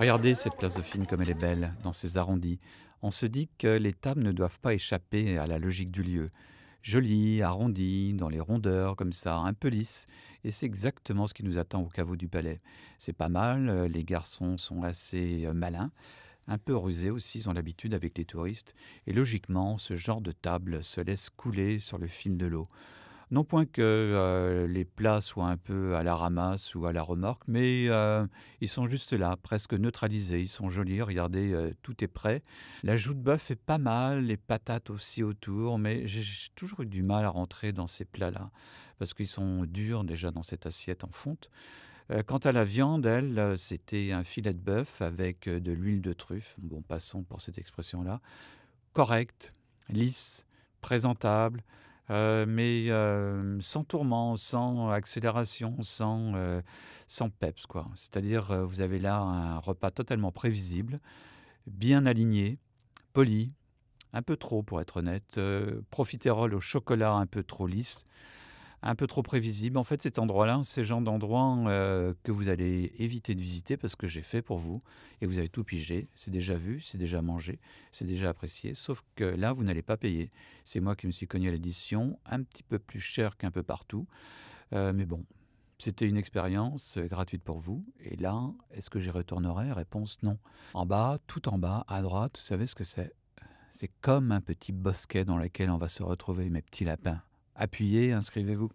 Regardez cette place Dauphine comme elle est belle, dans ses arrondis. On se dit que les tables ne doivent pas échapper à la logique du lieu. Jolies, arrondies, dans les rondeurs, comme ça, un peu lisses. Et c'est exactement ce qui nous attend au caveau du palais. C'est pas mal, les garçons sont assez euh, malins un peu rusés aussi, ils ont l'habitude avec les touristes, et logiquement, ce genre de table se laisse couler sur le fil de l'eau non point que euh, les plats soient un peu à la ramasse ou à la remorque, mais euh, ils sont juste là, presque neutralisés. Ils sont jolis, regardez, euh, tout est prêt. La joue de bœuf est pas mal, les patates aussi autour, mais j'ai toujours eu du mal à rentrer dans ces plats-là, parce qu'ils sont durs déjà dans cette assiette en fonte. Quant à la viande, elle, c'était un filet de bœuf avec de l'huile de truffe, bon, passons pour cette expression-là, correct, lisse, présentable, euh, mais euh, sans tourment, sans accélération, sans, euh, peps. quoi. C'est-à-dire, vous avez là un repas totalement prévisible, bien aligné, poli, un peu trop pour être honnête, profiterole au chocolat un peu trop lisse un peu trop prévisible. En fait, cet endroit-là, hein, ces gens d'endroits euh, que vous allez éviter de visiter parce que j'ai fait pour vous et vous avez tout pigé. C'est déjà vu, c'est déjà mangé, c'est déjà apprécié. Sauf que là, vous n'allez pas payer. C'est moi qui me suis connu à l'édition, un petit peu plus cher qu'un peu partout. Euh, mais bon, c'était une expérience euh, gratuite pour vous. Et là, est-ce que j'y retournerai Réponse non. En bas, tout en bas, à droite, vous savez ce que c'est C'est comme un petit bosquet dans lequel on va se retrouver, mes petits lapins appuyez, inscrivez-vous.